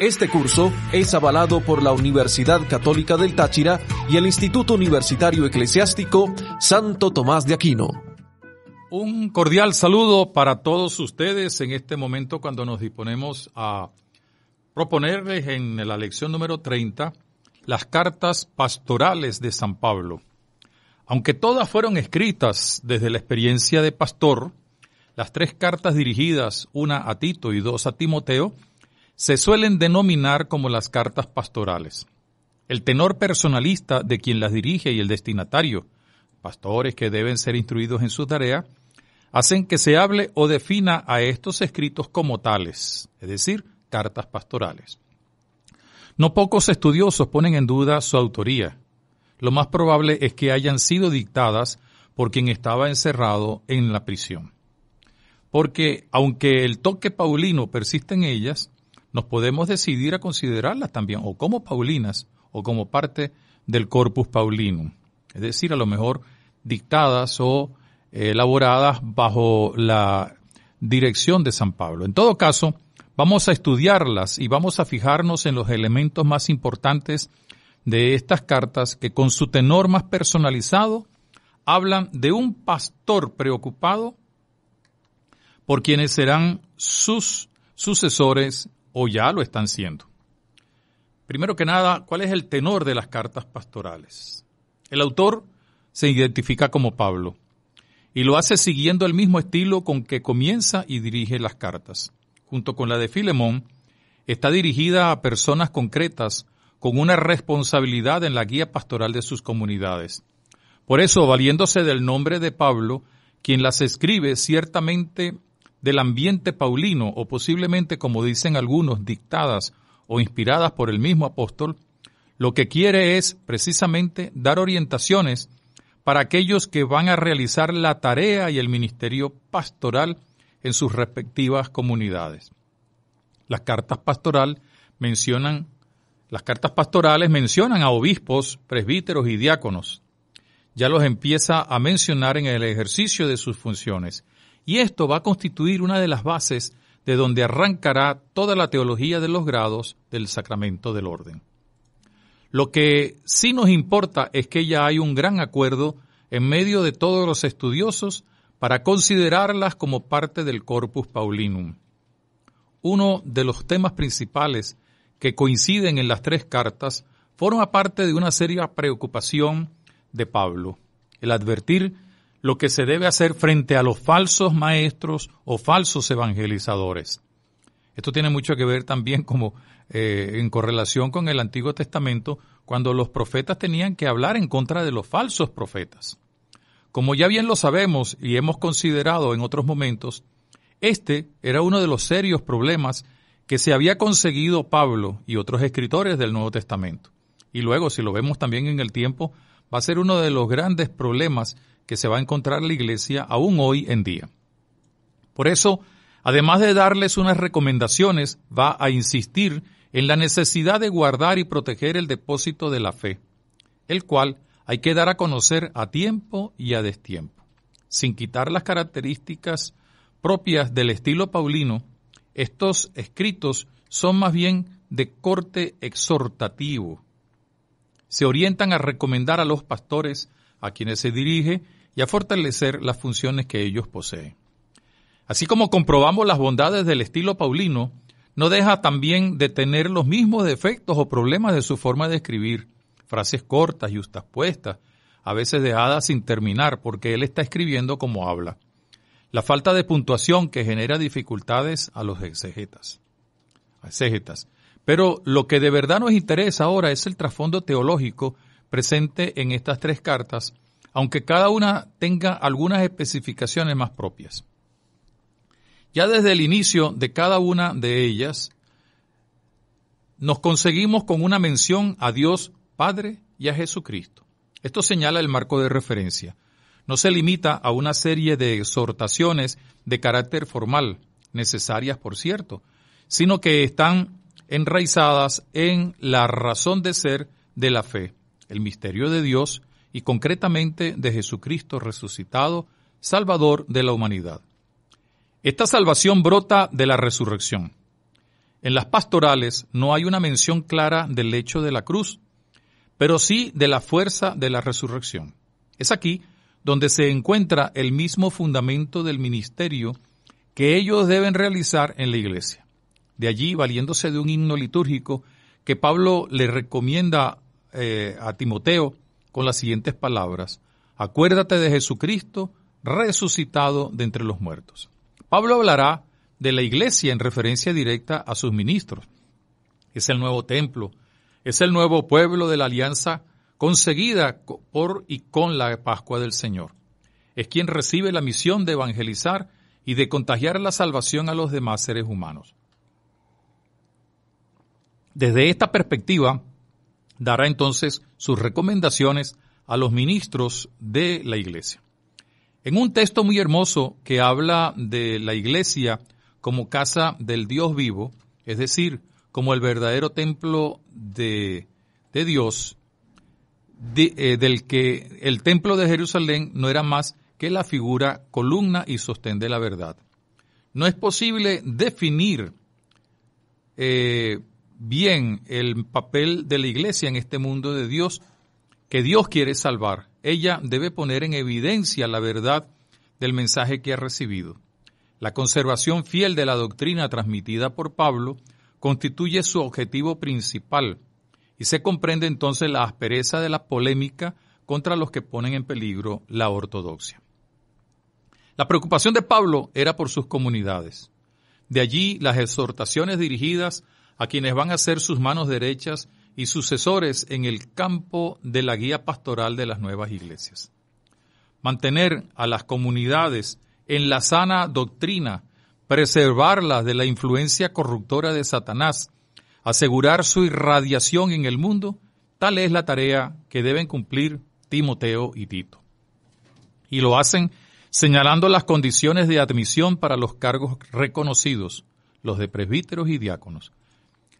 este curso es avalado por la Universidad Católica del Táchira y el Instituto Universitario Eclesiástico Santo Tomás de Aquino. Un cordial saludo para todos ustedes en este momento cuando nos disponemos a proponerles en la lección número 30 las cartas pastorales de San Pablo. Aunque todas fueron escritas desde la experiencia de pastor, las tres cartas dirigidas, una a Tito y dos a Timoteo, se suelen denominar como las cartas pastorales. El tenor personalista de quien las dirige y el destinatario, pastores que deben ser instruidos en su tarea, hacen que se hable o defina a estos escritos como tales, es decir, cartas pastorales. No pocos estudiosos ponen en duda su autoría. Lo más probable es que hayan sido dictadas por quien estaba encerrado en la prisión. Porque aunque el toque paulino persiste en ellas, nos podemos decidir a considerarlas también, o como paulinas, o como parte del corpus paulinum. Es decir, a lo mejor dictadas o elaboradas bajo la dirección de San Pablo. En todo caso, vamos a estudiarlas y vamos a fijarnos en los elementos más importantes de estas cartas que con su tenor más personalizado hablan de un pastor preocupado por quienes serán sus sucesores o ya lo están siendo. Primero que nada, ¿cuál es el tenor de las cartas pastorales? El autor se identifica como Pablo y lo hace siguiendo el mismo estilo con que comienza y dirige las cartas. Junto con la de Filemón, está dirigida a personas concretas con una responsabilidad en la guía pastoral de sus comunidades. Por eso, valiéndose del nombre de Pablo, quien las escribe ciertamente del ambiente paulino o posiblemente, como dicen algunos, dictadas o inspiradas por el mismo apóstol, lo que quiere es precisamente dar orientaciones para aquellos que van a realizar la tarea y el ministerio pastoral en sus respectivas comunidades. Las cartas mencionan las cartas pastorales mencionan a obispos, presbíteros y diáconos. Ya los empieza a mencionar en el ejercicio de sus funciones y esto va a constituir una de las bases de donde arrancará toda la teología de los grados del sacramento del orden. Lo que sí nos importa es que ya hay un gran acuerdo en medio de todos los estudiosos para considerarlas como parte del corpus paulinum. Uno de los temas principales que coinciden en las tres cartas forma parte de una seria preocupación de Pablo, el advertir lo que se debe hacer frente a los falsos maestros o falsos evangelizadores. Esto tiene mucho que ver también como eh, en correlación con el Antiguo Testamento, cuando los profetas tenían que hablar en contra de los falsos profetas. Como ya bien lo sabemos y hemos considerado en otros momentos, este era uno de los serios problemas que se había conseguido Pablo y otros escritores del Nuevo Testamento. Y luego, si lo vemos también en el tiempo, va a ser uno de los grandes problemas que se va a encontrar la iglesia aún hoy en día. Por eso, además de darles unas recomendaciones, va a insistir en la necesidad de guardar y proteger el depósito de la fe, el cual hay que dar a conocer a tiempo y a destiempo. Sin quitar las características propias del estilo paulino, estos escritos son más bien de corte exhortativo. Se orientan a recomendar a los pastores a quienes se dirige y a fortalecer las funciones que ellos poseen. Así como comprobamos las bondades del estilo paulino, no deja también de tener los mismos defectos o problemas de su forma de escribir, frases cortas, y justas puestas, a veces dejadas sin terminar porque él está escribiendo como habla. La falta de puntuación que genera dificultades a los exegetas. exegetas. Pero lo que de verdad nos interesa ahora es el trasfondo teológico presente en estas tres cartas aunque cada una tenga algunas especificaciones más propias. Ya desde el inicio de cada una de ellas, nos conseguimos con una mención a Dios Padre y a Jesucristo. Esto señala el marco de referencia. No se limita a una serie de exhortaciones de carácter formal, necesarias por cierto, sino que están enraizadas en la razón de ser de la fe, el misterio de Dios y concretamente de Jesucristo resucitado, Salvador de la humanidad. Esta salvación brota de la resurrección. En las pastorales no hay una mención clara del hecho de la cruz, pero sí de la fuerza de la resurrección. Es aquí donde se encuentra el mismo fundamento del ministerio que ellos deben realizar en la iglesia. De allí, valiéndose de un himno litúrgico que Pablo le recomienda eh, a Timoteo, con las siguientes palabras, acuérdate de Jesucristo resucitado de entre los muertos. Pablo hablará de la iglesia en referencia directa a sus ministros. Es el nuevo templo, es el nuevo pueblo de la alianza conseguida por y con la Pascua del Señor. Es quien recibe la misión de evangelizar y de contagiar la salvación a los demás seres humanos. Desde esta perspectiva, dará entonces sus recomendaciones a los ministros de la iglesia. En un texto muy hermoso que habla de la iglesia como casa del Dios vivo, es decir, como el verdadero templo de, de Dios, eh, del que el templo de Jerusalén no era más que la figura, columna y sostén de la verdad. No es posible definir eh, bien el papel de la iglesia en este mundo de Dios que Dios quiere salvar. Ella debe poner en evidencia la verdad del mensaje que ha recibido. La conservación fiel de la doctrina transmitida por Pablo constituye su objetivo principal y se comprende entonces la aspereza de la polémica contra los que ponen en peligro la ortodoxia. La preocupación de Pablo era por sus comunidades. De allí las exhortaciones dirigidas a quienes van a ser sus manos derechas y sucesores en el campo de la guía pastoral de las nuevas iglesias. Mantener a las comunidades en la sana doctrina, preservarlas de la influencia corruptora de Satanás, asegurar su irradiación en el mundo, tal es la tarea que deben cumplir Timoteo y Tito. Y lo hacen señalando las condiciones de admisión para los cargos reconocidos, los de presbíteros y diáconos,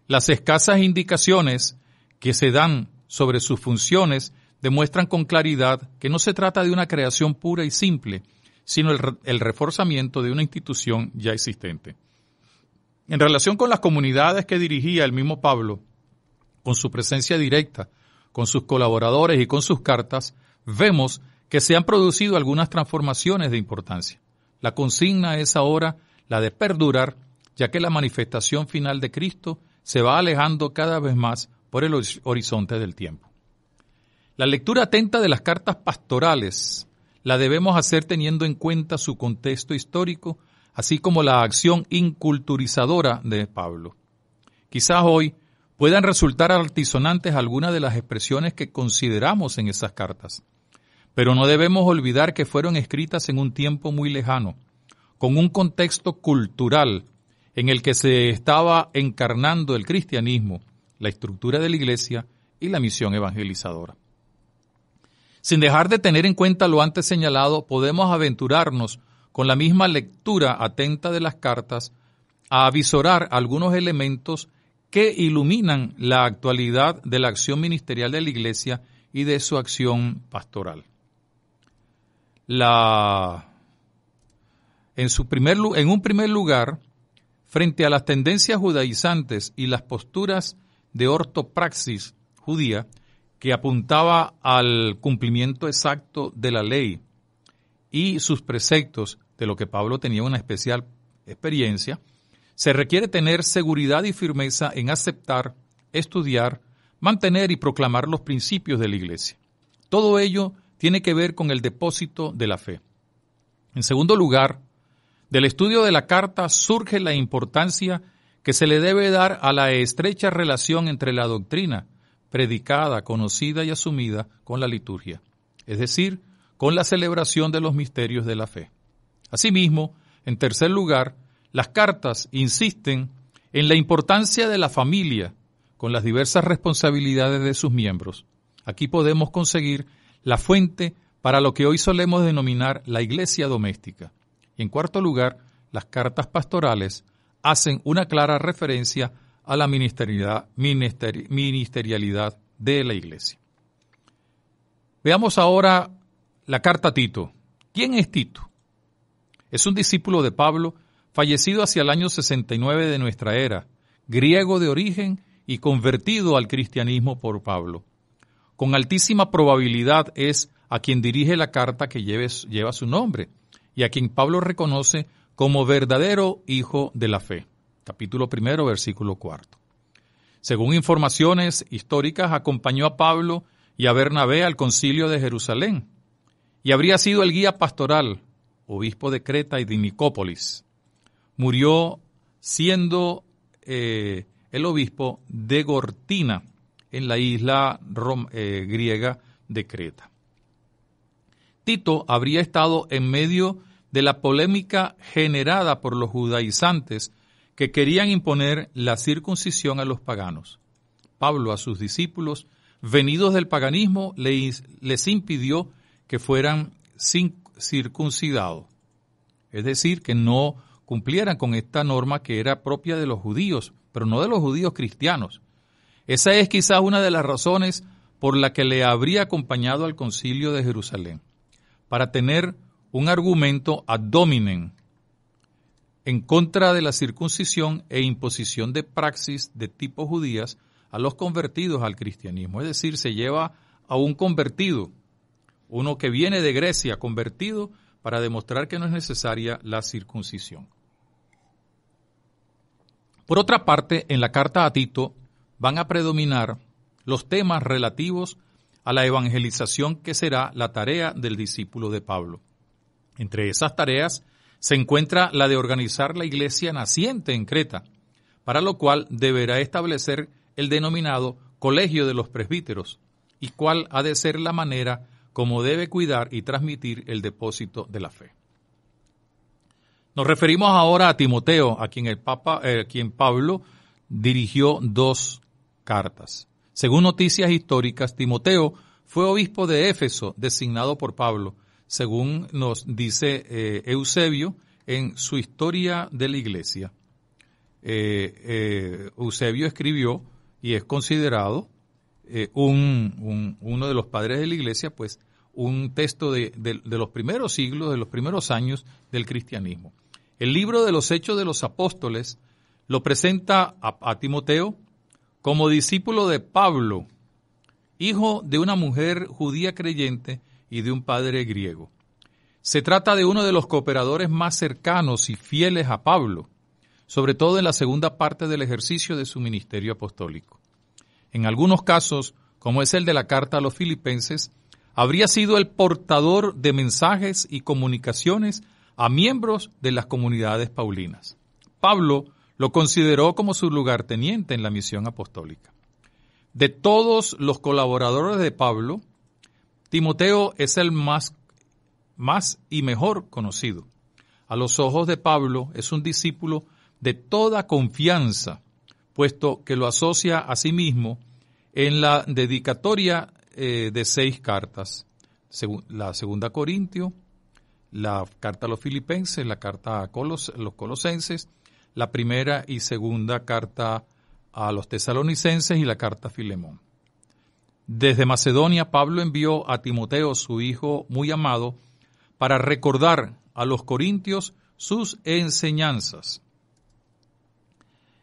las escasas indicaciones que se dan sobre sus funciones demuestran con claridad que no se trata de una creación pura y simple, sino el, reforzamiento de una institución ya existente. En relación con las comunidades que dirigía el mismo Pablo, con su presencia directa, con sus colaboradores y con sus cartas, vemos que se han producido algunas transformaciones de importancia. La consigna es ahora la de perdurar, ya que la manifestación final de Cristo se va alejando cada vez más por el horizonte del tiempo. La lectura atenta de las cartas pastorales la debemos hacer teniendo en cuenta su contexto histórico, así como la acción inculturizadora de Pablo. Quizás hoy puedan resultar altisonantes algunas de las expresiones que consideramos en esas cartas, pero no debemos olvidar que fueron escritas en un tiempo muy lejano, con un contexto cultural en el que se estaba encarnando el cristianismo, la estructura de la iglesia y la misión evangelizadora. Sin dejar de tener en cuenta lo antes señalado, podemos aventurarnos con la misma lectura atenta de las cartas a avisorar algunos elementos que iluminan la actualidad de la acción ministerial de la Iglesia y de su acción pastoral. La, en, su primer, en un primer lugar, Frente a las tendencias judaizantes y las posturas de ortopraxis judía que apuntaba al cumplimiento exacto de la ley y sus preceptos, de lo que Pablo tenía una especial experiencia, se requiere tener seguridad y firmeza en aceptar, estudiar, mantener y proclamar los principios de la Iglesia. Todo ello tiene que ver con el depósito de la fe. En segundo lugar, del estudio de la carta surge la importancia que se le debe dar a la estrecha relación entre la doctrina predicada, conocida y asumida con la liturgia, es decir, con la celebración de los misterios de la fe. Asimismo, en tercer lugar, las cartas insisten en la importancia de la familia con las diversas responsabilidades de sus miembros. Aquí podemos conseguir la fuente para lo que hoy solemos denominar la iglesia doméstica. Y en cuarto lugar, las cartas pastorales hacen una clara referencia a la ministerialidad, de la Iglesia. Veamos ahora la carta a Tito. ¿Quién es Tito? Es un discípulo de Pablo, fallecido hacia el año 69 de nuestra era, griego de origen y convertido al cristianismo por Pablo. Con altísima probabilidad es a quien dirige la carta que lleva su nombre y a quien Pablo reconoce como verdadero hijo de la fe. Capítulo primero, versículo cuarto. Según informaciones históricas, acompañó a Pablo y a Bernabé al concilio de Jerusalén y habría sido el guía pastoral, obispo de Creta y de Nicópolis. Murió siendo eh, el obispo de Gortina en la isla eh, griega de Creta. Tito habría estado en medio de la polémica generada por los judaizantes que querían imponer la circuncisión a los paganos. Pablo a sus discípulos, venidos del paganismo, les, impidió que fueran circuncidados, es decir, que no cumplieran con esta norma que era propia de los judíos, pero no de los judíos cristianos. Esa es quizás una de las razones por la que le habría acompañado al concilio de Jerusalén, para tener un argumento ad en contra de la circuncisión e imposición de praxis de tipo judías a los convertidos al cristianismo. Es decir, se lleva a un convertido, uno que viene de Grecia convertido, para demostrar que no es necesaria la circuncisión. Por otra parte, en la carta a Tito van a predominar los temas relativos a la evangelización que será la tarea del discípulo de Pablo. Entre esas tareas se encuentra la de organizar la iglesia naciente en Creta, para lo cual deberá establecer el denominado Colegio de los Presbíteros, y cuál ha de ser la manera como debe cuidar y transmitir el depósito de la fe. Nos referimos ahora a Timoteo, a quien, el Papa, eh, quien Pablo dirigió dos cartas. Según noticias históricas, Timoteo fue obispo de Éfeso, designado por Pablo, según nos dice eh, Eusebio en su historia de la iglesia. Eh, eh, Eusebio escribió y es considerado uno de los padres de la iglesia, pues un texto de, los primeros siglos, de los primeros años del cristianismo. El libro de los Hechos de los Apóstoles lo presenta a Timoteo como discípulo de Pablo, hijo de una mujer judía creyente, y de un padre griego. Se trata de uno de los cooperadores más cercanos y fieles a Pablo, sobre todo en la segunda parte del ejercicio de su ministerio apostólico. En algunos casos, como es el de la carta a los filipenses, habría sido el portador de mensajes y comunicaciones a miembros de las comunidades paulinas. Pablo lo consideró como su lugarteniente en la misión apostólica. De todos los colaboradores de Pablo, Timoteo es el más, más y mejor conocido. A los ojos de Pablo es un discípulo de toda confianza, puesto que lo asocia a sí mismo en la dedicatoria eh, de seis cartas. la segunda Corintio, la carta a los filipenses, la carta a los colosenses, la primera y segunda carta a los tesalonicenses y la carta a Filemón. Desde Macedonia, Pablo envió a Timoteo, su hijo muy amado, para recordar a los corintios sus enseñanzas.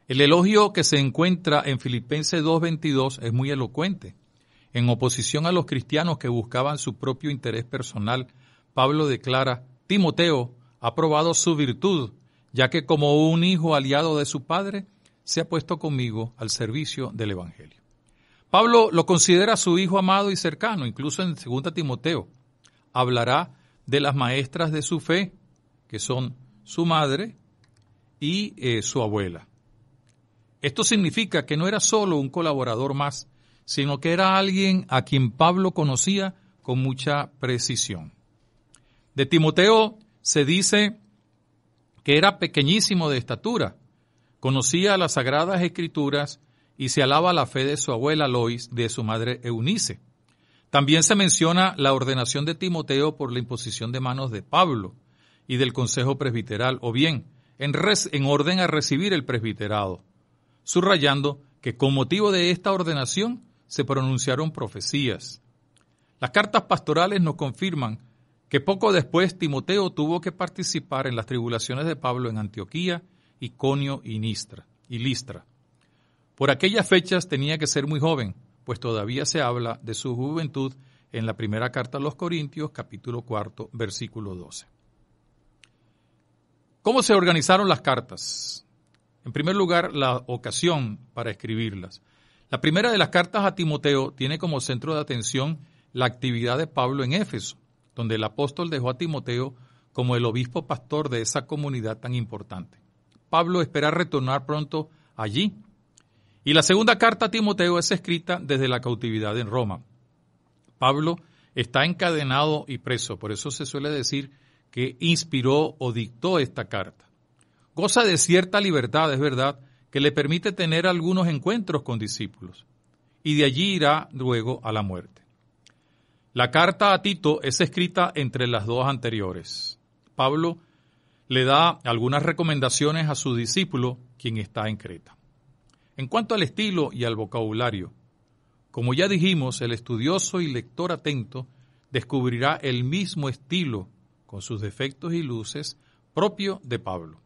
El elogio que se encuentra en Filipenses 2.22 es muy elocuente. En oposición a los cristianos que buscaban su propio interés personal, Pablo declara, Timoteo ha probado su virtud, ya que como un hijo aliado de su padre, se ha puesto conmigo al servicio del Evangelio. Pablo lo considera su hijo amado y cercano, incluso en 2 Timoteo. Hablará de las maestras de su fe, que son su madre y eh, su abuela. Esto significa que no era solo un colaborador más, sino que era alguien a quien Pablo conocía con mucha precisión. De Timoteo se dice que era pequeñísimo de estatura, conocía las sagradas escrituras y se alaba la fe de su abuela Lois, de su madre Eunice. También se menciona la ordenación de Timoteo por la imposición de manos de Pablo y del Consejo Presbiteral, o bien, en, res, en orden a recibir el presbiterado, subrayando que con motivo de esta ordenación se pronunciaron profecías. Las cartas pastorales nos confirman que poco después Timoteo tuvo que participar en las tribulaciones de Pablo en Antioquía, Iconio y Listra. Por aquellas fechas tenía que ser muy joven, pues todavía se habla de su juventud en la primera carta a los Corintios, capítulo cuarto, versículo 12. ¿Cómo se organizaron las cartas? En primer lugar, la ocasión para escribirlas. La primera de las cartas a Timoteo tiene como centro de atención la actividad de Pablo en Éfeso, donde el apóstol dejó a Timoteo como el obispo pastor de esa comunidad tan importante. Pablo espera retornar pronto allí y la segunda carta a Timoteo es escrita desde la cautividad en Roma. Pablo está encadenado y preso, por eso se suele decir que inspiró o dictó esta carta. Goza de cierta libertad, es verdad, que le permite tener algunos encuentros con discípulos, y de allí irá luego a la muerte. La carta a Tito es escrita entre las dos anteriores. Pablo le da algunas recomendaciones a su discípulo, quien está en Creta. En cuanto al estilo y al vocabulario, como ya dijimos, el estudioso y lector atento descubrirá el mismo estilo, con sus defectos y luces, propio de Pablo.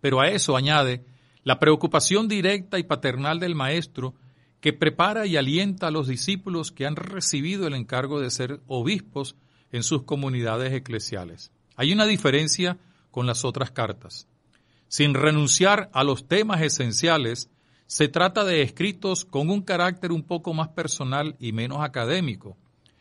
Pero a eso añade la preocupación directa y paternal del maestro que prepara y alienta a los discípulos que han recibido el encargo de ser obispos en sus comunidades eclesiales. Hay una diferencia con las otras cartas. Sin renunciar a los temas esenciales, se trata de escritos con un carácter un poco más personal y menos académico,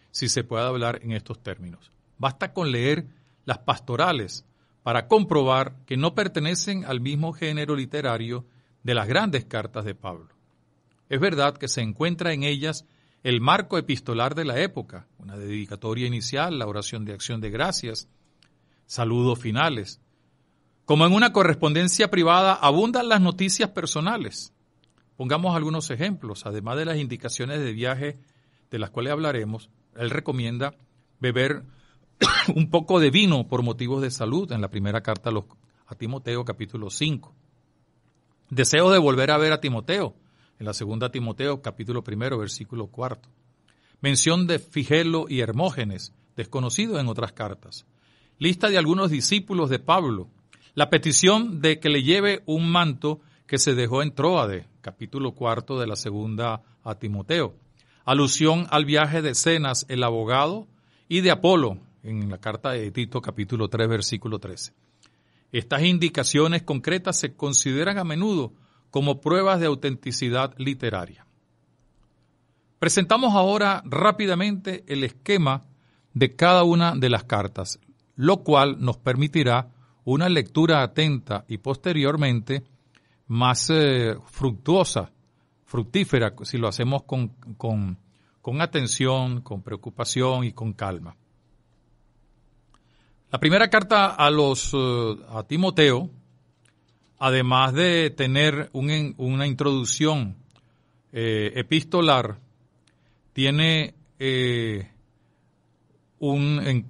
si se puede hablar en estos términos. Basta con leer las pastorales para comprobar que no pertenecen al mismo género literario de las grandes cartas de Pablo. Es verdad que se encuentra en ellas el marco epistolar de la época, una dedicatoria inicial, la oración de acción de gracias, saludos finales. Como en una correspondencia privada abundan las noticias personales, Pongamos algunos ejemplos, además de las indicaciones de viaje de las cuales hablaremos, él recomienda beber un poco de vino por motivos de salud en la primera carta a, Timoteo capítulo 5. Deseo de volver a ver a Timoteo en la segunda Timoteo capítulo primero versículo cuarto. Mención de Figelo y Hermógenes, desconocido en otras cartas. Lista de algunos discípulos de Pablo. La petición de que le lleve un manto que se dejó en Troade capítulo cuarto de la segunda a Timoteo. Alusión al viaje de Cenas, el abogado, y de Apolo, en la carta de Tito, capítulo 3, versículo 13. Estas indicaciones concretas se consideran a menudo como pruebas de autenticidad literaria. Presentamos ahora rápidamente el esquema de cada una de las cartas, lo cual nos permitirá una lectura atenta y posteriormente más eh, fructuosa, fructífera, si lo hacemos con, atención, con preocupación y con calma. La primera carta a los eh, a Timoteo, además de tener una introducción eh, epistolar, tiene un,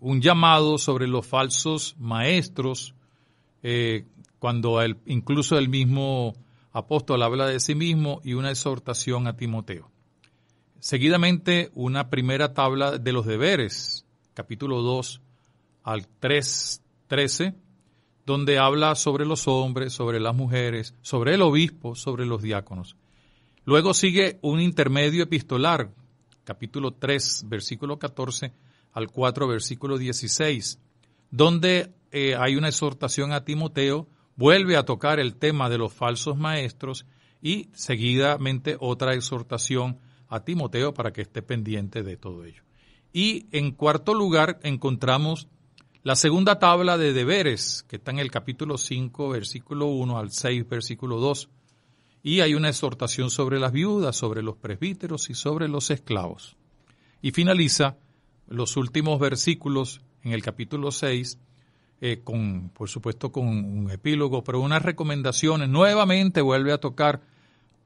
un, llamado sobre los falsos maestros cuando incluso el mismo apóstol habla de sí mismo y una exhortación a Timoteo. Seguidamente, una primera tabla de los deberes, capítulo 2 al 3, 13, donde habla sobre los hombres, sobre las mujeres, sobre el obispo, sobre los diáconos. Luego sigue un intermedio epistolar, capítulo 3, versículo 14 al 4, versículo 16, donde eh, hay una exhortación a Timoteo vuelve a tocar el tema de los falsos maestros y seguidamente otra exhortación a Timoteo para que esté pendiente de todo ello. Y en cuarto lugar encontramos la segunda tabla de deberes que está en el capítulo 5, versículo 1 al 6, versículo 2. Y hay una exhortación sobre las viudas, sobre los presbíteros y sobre los esclavos. Y finaliza los últimos versículos en el capítulo 6 eh, con, por supuesto, con un epílogo, pero unas recomendaciones. Nuevamente vuelve a tocar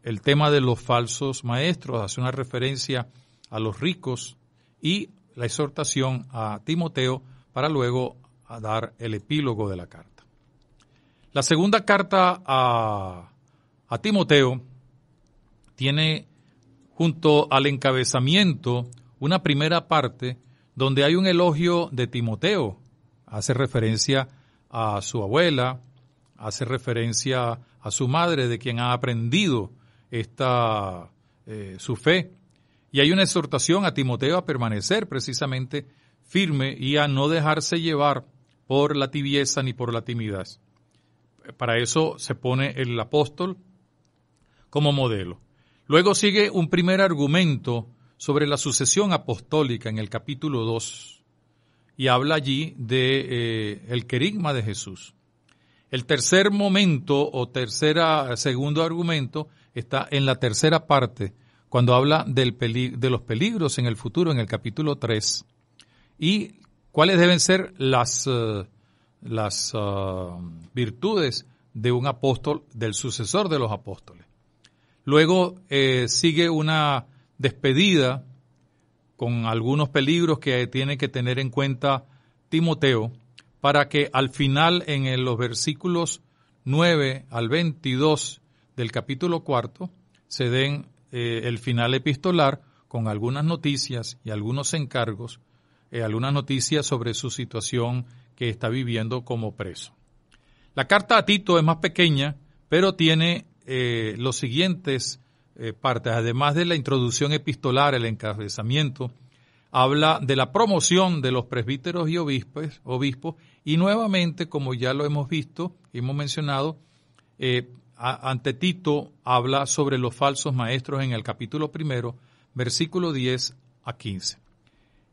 el tema de los falsos maestros, hace una referencia a los ricos y la exhortación a Timoteo para luego dar el epílogo de la carta. La segunda carta a, a Timoteo tiene junto al encabezamiento una primera parte donde hay un elogio de Timoteo hace referencia a su abuela, hace referencia a su madre, de quien ha aprendido esta, eh, su fe. Y hay una exhortación a Timoteo a permanecer precisamente firme y a no dejarse llevar por la tibieza ni por la timidez. Para eso se pone el apóstol como modelo. Luego sigue un primer argumento sobre la sucesión apostólica en el capítulo 2 y habla allí de eh, el querigma de Jesús. El tercer momento o tercera segundo argumento está en la tercera parte cuando habla del de los peligros en el futuro en el capítulo 3 y cuáles deben ser las eh, las eh, virtudes de un apóstol, del sucesor de los apóstoles. Luego sigue una despedida con algunos peligros que tiene que tener en cuenta Timoteo, para que al final en los versículos 9 al 22 del capítulo cuarto se den eh, el final epistolar con algunas noticias y algunos encargos, eh, algunas noticias sobre su situación que está viviendo como preso. La carta a Tito es más pequeña, pero tiene eh, los siguientes eh, además de la introducción epistolar, el encabezamiento, habla de la promoción de los presbíteros y obispos, obispos y nuevamente, como ya lo hemos visto, hemos mencionado, eh, ante Tito habla sobre los falsos maestros en el capítulo primero, versículo 10 a 15.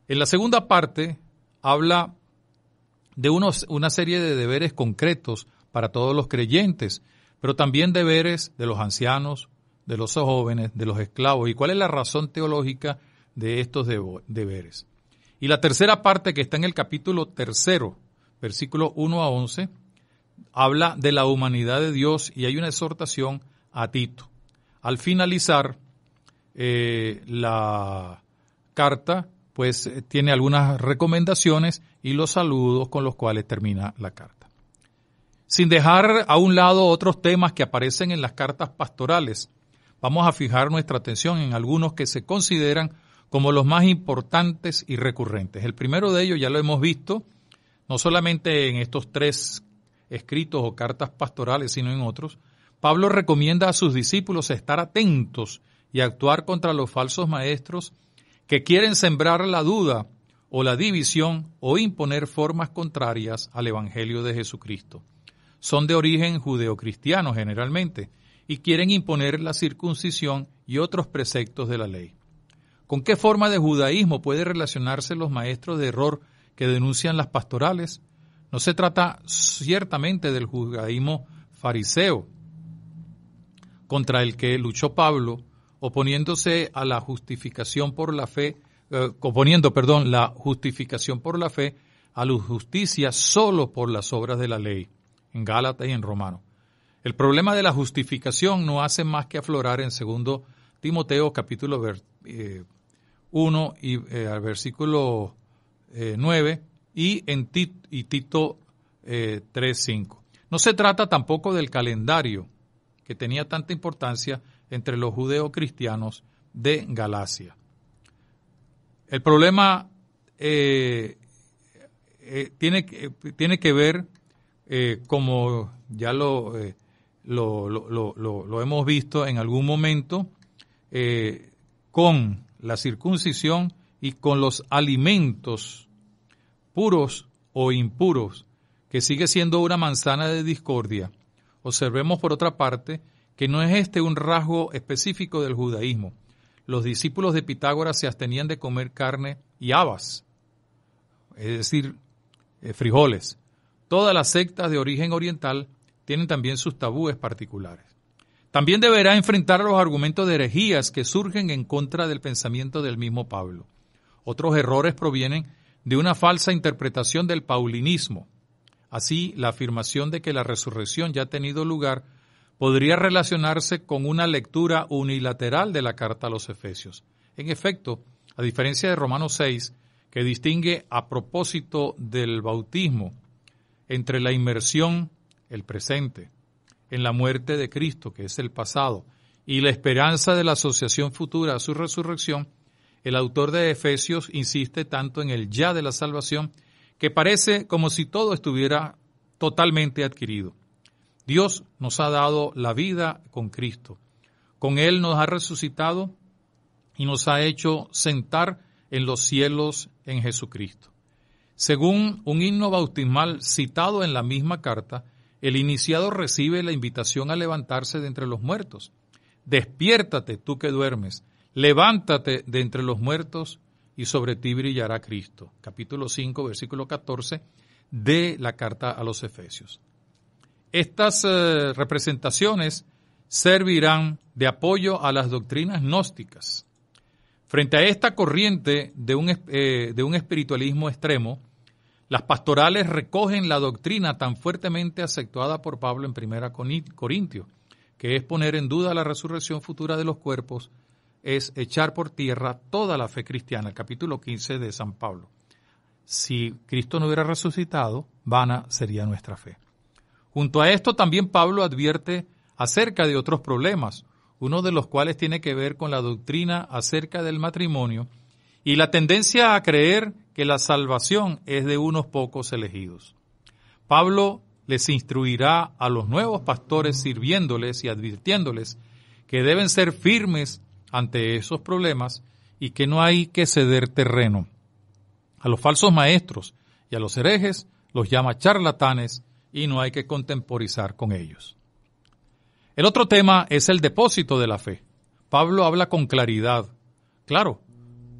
En la segunda parte habla de unos, una serie de deberes concretos para todos los creyentes, pero también deberes de los ancianos, de los jóvenes, de los esclavos y cuál es la razón teológica de estos deberes. Y la tercera parte que está en el capítulo tercero, versículo 1 a 11, habla de la humanidad de Dios y hay una exhortación a Tito. Al finalizar eh, la carta, pues eh, tiene algunas recomendaciones y los saludos con los cuales termina la carta. Sin dejar a un lado otros temas que aparecen en las cartas pastorales, vamos a fijar nuestra atención en algunos que se consideran como los más importantes y recurrentes. El primero de ellos ya lo hemos visto, no solamente en estos tres escritos o cartas pastorales, sino en otros. Pablo recomienda a sus discípulos estar atentos y actuar contra los falsos maestros que quieren sembrar la duda o la división o imponer formas contrarias al Evangelio de Jesucristo. Son de origen judeocristiano generalmente y quieren imponer la circuncisión y otros preceptos de la ley. ¿Con qué forma de judaísmo puede relacionarse los maestros de error que denuncian las pastorales? No se trata ciertamente del judaísmo fariseo, contra el que luchó Pablo, oponiéndose a la justificación por la fe, eh, oponiendo, perdón, la justificación por la fe a la justicia solo por las obras de la ley, en Gálatas y en Romano. El problema de la justificación no hace más que aflorar en 2 Timoteo capítulo 1 eh, y eh, versículo 9 eh, y en Tito, y Tito 3.5. No se trata tampoco del calendario que tenía tanta importancia entre los judeocristianos de Galacia. El problema tiene, tiene, que ver, como ya lo lo, hemos visto en algún momento eh, con la circuncisión y con los alimentos puros o impuros, que sigue siendo una manzana de discordia. Observemos por otra parte que no es este un rasgo específico del judaísmo. Los discípulos de Pitágoras se abstenían de comer carne y habas, es decir, eh, frijoles. Todas las sectas de origen oriental tienen también sus tabúes particulares. También deberá enfrentar los argumentos de herejías que surgen en contra del pensamiento del mismo Pablo. Otros errores provienen de una falsa interpretación del paulinismo. Así, la afirmación de que la resurrección ya ha tenido lugar podría relacionarse con una lectura unilateral de la carta a los Efesios. En efecto, a diferencia de Romanos 6, que distingue a propósito del bautismo entre la inmersión el presente, en la muerte de Cristo, que es el pasado, y la esperanza de la asociación futura a su resurrección, el autor de Efesios insiste tanto en el ya de la salvación que parece como si todo estuviera totalmente adquirido. Dios nos ha dado la vida con Cristo. Con Él nos ha resucitado y nos ha hecho sentar en los cielos en Jesucristo. Según un himno bautismal citado en la misma carta, el iniciado recibe la invitación a levantarse de entre los muertos. Despiértate tú que duermes, levántate de entre los muertos y sobre ti brillará Cristo. Capítulo 5, versículo 14 de la carta a los Efesios. Estas eh, representaciones servirán de apoyo a las doctrinas gnósticas. Frente a esta corriente de un eh, espiritualismo extremo, las pastorales recogen la doctrina tan fuertemente aceptada por Pablo en 1 Corintio que es poner en duda la resurrección futura de los cuerpos, es echar por tierra toda la fe cristiana, el capítulo 15 de San Pablo. Si Cristo no hubiera resucitado, vana sería nuestra fe. Junto a esto también Pablo advierte acerca de otros problemas, uno de los cuales tiene que ver con la doctrina acerca del matrimonio y la tendencia a creer que la salvación es de unos pocos elegidos. Pablo les instruirá a los nuevos pastores sirviéndoles y advirtiéndoles que deben ser firmes ante esos problemas y que no hay que ceder terreno. A los falsos maestros y a los herejes los llama charlatanes y no hay que contemporizar con ellos. El otro tema es el depósito de la fe. Pablo habla con claridad. Claro,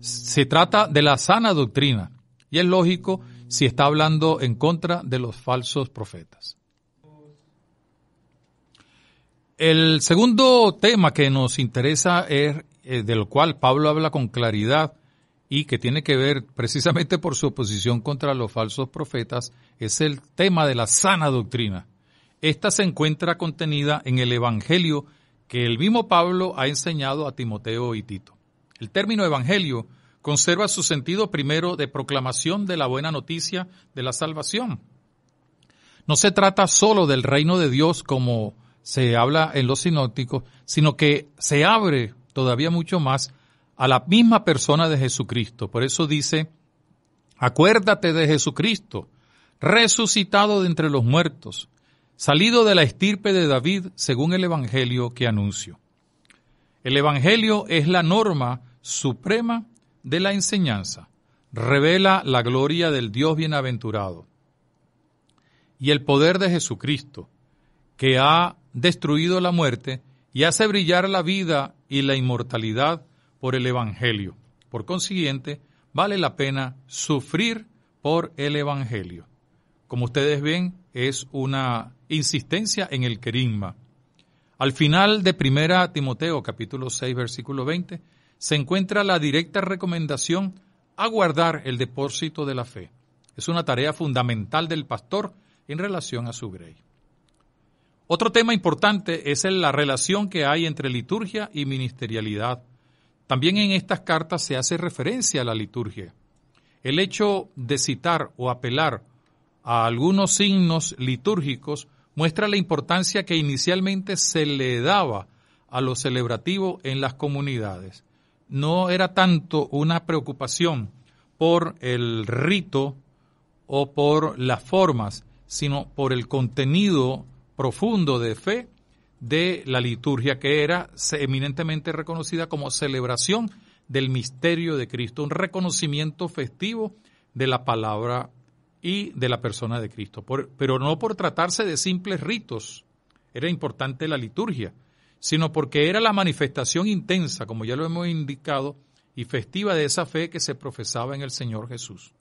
se trata de la sana doctrina y es lógico si está hablando en contra de los falsos profetas. El segundo tema que nos interesa es eh, del cual Pablo habla con claridad y que tiene que ver precisamente por su oposición contra los falsos profetas, es el tema de la sana doctrina. Esta se encuentra contenida en el Evangelio que el mismo Pablo ha enseñado a Timoteo y Tito. El término evangelio conserva su sentido primero de proclamación de la buena noticia de la salvación. No se trata solo del reino de Dios como se habla en los sinópticos, sino que se abre todavía mucho más a la misma persona de Jesucristo. Por eso dice, acuérdate de Jesucristo, resucitado de entre los muertos, salido de la estirpe de David según el Evangelio que anuncio. El Evangelio es la norma suprema de la enseñanza revela la gloria del Dios bienaventurado y el poder de Jesucristo, que ha destruido la muerte y hace brillar la vida y la inmortalidad por el Evangelio. Por consiguiente, vale la pena sufrir por el Evangelio. Como ustedes ven, es una insistencia en el querigma. Al final de Primera Timoteo capítulo 6 versículo 20 se encuentra la directa recomendación a guardar el depósito de la fe. Es una tarea fundamental del pastor en relación a su grey. Otro tema importante es la relación que hay entre liturgia y ministerialidad. También en estas cartas se hace referencia a la liturgia. El hecho de citar o apelar a algunos signos litúrgicos muestra la importancia que inicialmente se le daba a lo celebrativo en las comunidades no era tanto una preocupación por el rito o por las formas, sino por el contenido profundo de fe de la liturgia, que era eminentemente reconocida como celebración del misterio de Cristo, un reconocimiento festivo de la palabra y de la persona de Cristo, pero no por tratarse de simples ritos. Era importante la liturgia, sino porque era la manifestación intensa, como ya lo hemos indicado, y festiva de esa fe que se profesaba en el Señor Jesús.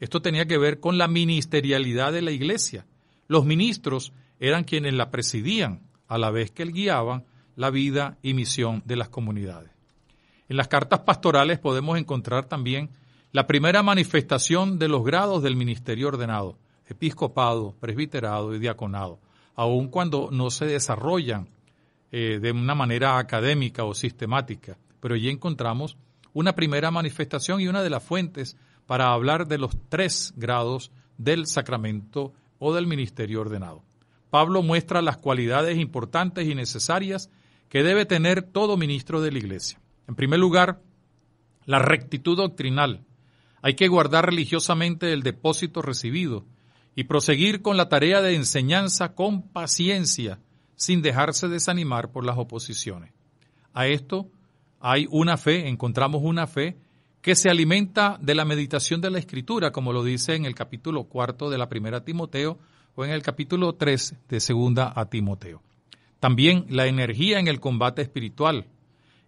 Esto tenía que ver con la ministerialidad de la iglesia. Los ministros eran quienes la presidían, a la vez que él guiaban la vida y misión de las comunidades. En las cartas pastorales podemos encontrar también la primera manifestación de los grados del ministerio ordenado, episcopado, presbiterado y diaconado, aun cuando no se desarrollan eh, de una manera académica o sistemática, pero allí encontramos una primera manifestación y una de las fuentes para hablar de los tres grados del sacramento o del ministerio ordenado. Pablo muestra las cualidades importantes y necesarias que debe tener todo ministro de la Iglesia. En primer lugar, la rectitud doctrinal. Hay que guardar religiosamente el depósito recibido y proseguir con la tarea de enseñanza con paciencia, sin dejarse desanimar por las oposiciones. A esto hay una fe, encontramos una fe que se alimenta de la meditación de la Escritura, como lo dice en el capítulo cuarto de la primera Timoteo o en el capítulo tres de segunda a Timoteo. También la energía en el combate espiritual.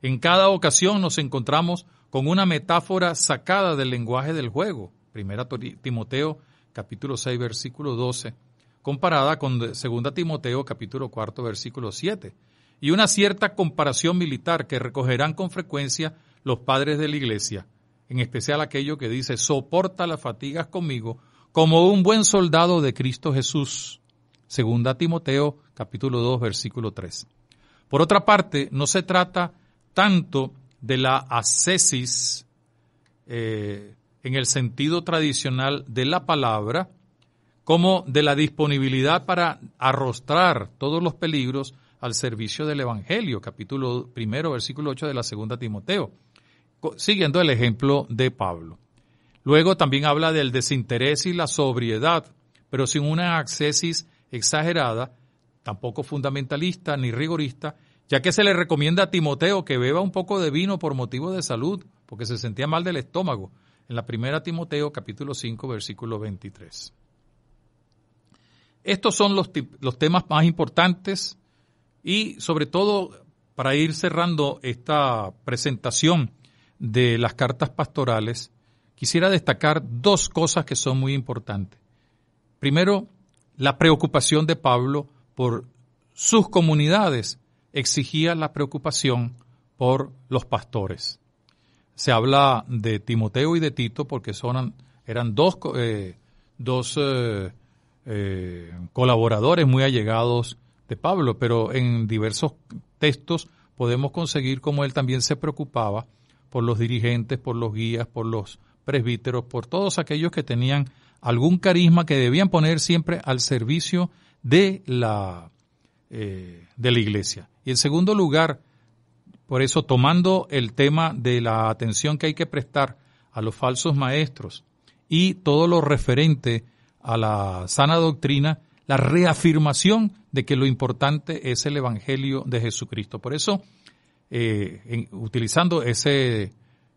En cada ocasión nos encontramos con una metáfora sacada del lenguaje del juego. Primera Timoteo capítulo seis, versículo doce comparada con 2 Timoteo capítulo 4 versículo 7, y una cierta comparación militar que recogerán con frecuencia los padres de la iglesia, en especial aquello que dice, soporta las fatigas conmigo como un buen soldado de Cristo Jesús. 2 Timoteo capítulo 2 versículo 3. Por otra parte, no se trata tanto de la ascesis eh, en el sentido tradicional de la palabra, como de la disponibilidad para arrostrar todos los peligros al servicio del Evangelio, capítulo primero, versículo 8 de la segunda Timoteo, siguiendo el ejemplo de Pablo. Luego también habla del desinterés y la sobriedad, pero sin una accesis exagerada, tampoco fundamentalista ni rigorista, ya que se le recomienda a Timoteo que beba un poco de vino por motivo de salud, porque se sentía mal del estómago, en la primera Timoteo capítulo 5 versículo 23. Estos son los, temas más importantes y sobre todo para ir cerrando esta presentación de las cartas pastorales, quisiera destacar dos cosas que son muy importantes. Primero, la preocupación de Pablo por sus comunidades exigía la preocupación por los pastores. Se habla de Timoteo y de Tito porque son, eran dos, eh, eh, eh, colaboradores muy allegados de Pablo, pero en diversos textos podemos conseguir como él también se preocupaba por los dirigentes, por los guías, por los presbíteros, por todos aquellos que tenían algún carisma que debían poner siempre al servicio de la, eh, de la iglesia. Y en segundo lugar, por eso tomando el tema de la atención que hay que prestar a los falsos maestros y todo lo referente a la sana doctrina, la reafirmación de que lo importante es el Evangelio de Jesucristo. Por eso, eh, utilizando ese,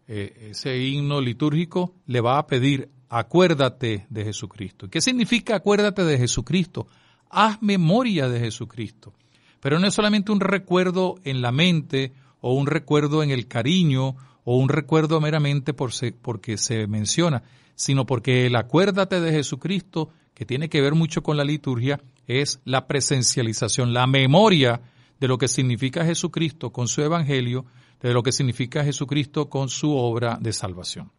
eh, ese himno litúrgico, le va a pedir, acuérdate de Jesucristo. ¿Qué significa acuérdate de Jesucristo? Haz memoria de Jesucristo. Pero no es solamente un recuerdo en la mente o un recuerdo en el cariño o un recuerdo meramente por porque se menciona, sino porque el acuérdate de Jesucristo, que tiene que ver mucho con la liturgia, es la presencialización, la memoria de lo que significa Jesucristo con su Evangelio, de lo que significa Jesucristo con su obra de salvación.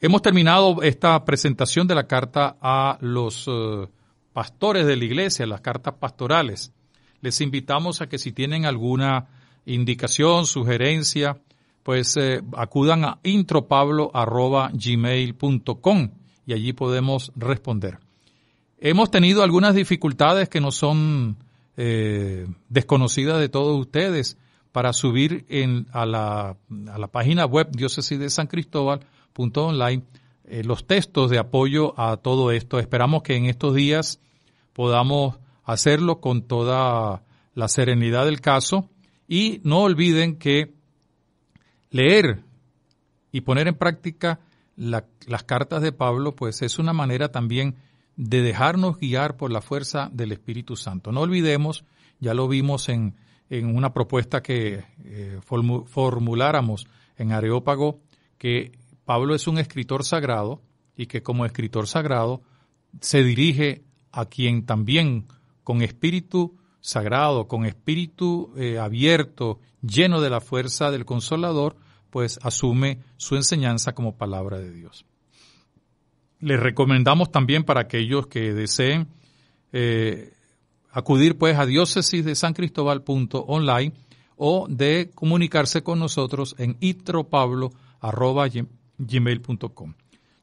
Hemos terminado esta presentación de la carta a los eh, pastores de la iglesia, las cartas pastorales. Les invitamos a que si tienen alguna indicación, sugerencia, pues eh, acudan a intropablo.gmail.com y allí podemos responder. Hemos tenido algunas dificultades que no son eh, desconocidas de todos ustedes para subir a, la, página web diócesis de San eh, los textos de apoyo a todo esto. Esperamos que en estos días podamos hacerlo con toda la serenidad del caso y no olviden que leer y poner en práctica las cartas de Pablo, pues es una manera también de dejarnos guiar por la fuerza del Espíritu Santo. No olvidemos, ya lo vimos en, en una propuesta que eh, formuláramos en Areópago, que Pablo es un escritor sagrado y que como escritor sagrado se dirige a quien también con espíritu sagrado, con espíritu eh, abierto, lleno de la fuerza del consolador, pues asume su enseñanza como palabra de Dios. Les recomendamos también para aquellos que deseen eh, acudir pues a diócesis de San o de comunicarse con nosotros en itropablo.gmail.com.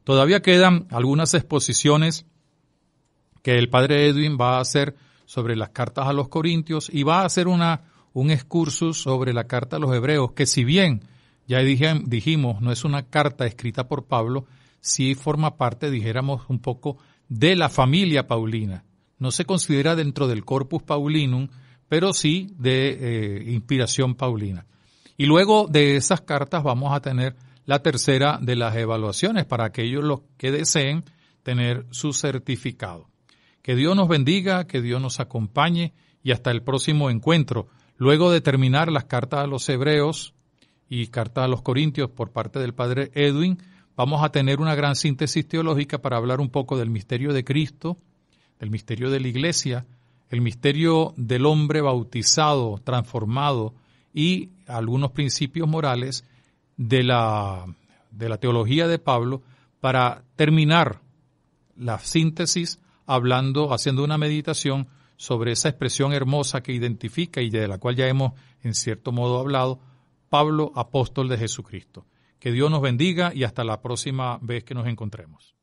Todavía quedan algunas exposiciones que el padre Edwin va a hacer sobre las cartas a los corintios y va a hacer una, un excursus sobre la carta a los hebreos, que si bien ya dijimos, no es una carta escrita por Pablo, sí forma parte, dijéramos un poco, de la familia paulina. No se considera dentro del corpus paulinum, pero sí de eh, inspiración paulina. Y luego de esas cartas vamos a tener la tercera de las evaluaciones para aquellos los que deseen tener su certificado. Que Dios nos bendiga, que Dios nos acompañe y hasta el próximo encuentro. Luego de terminar las cartas a los hebreos, y Carta a los Corintios por parte del padre Edwin, vamos a tener una gran síntesis teológica para hablar un poco del misterio de Cristo, del misterio de la Iglesia, el misterio del hombre bautizado, transformado y algunos principios morales de la, de la teología de Pablo para terminar la síntesis hablando, haciendo una meditación sobre esa expresión hermosa que identifica y de la cual ya hemos en cierto modo hablado, Pablo, apóstol de Jesucristo. Que Dios nos bendiga y hasta la próxima vez que nos encontremos.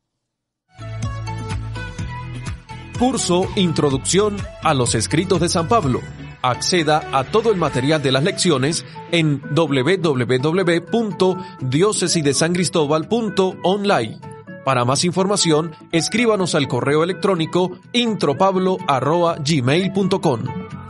Curso Introducción a los Escritos de San Pablo. Acceda a todo el material de las lecciones en online Para más información, escríbanos al correo electrónico intropablo.gmail.com.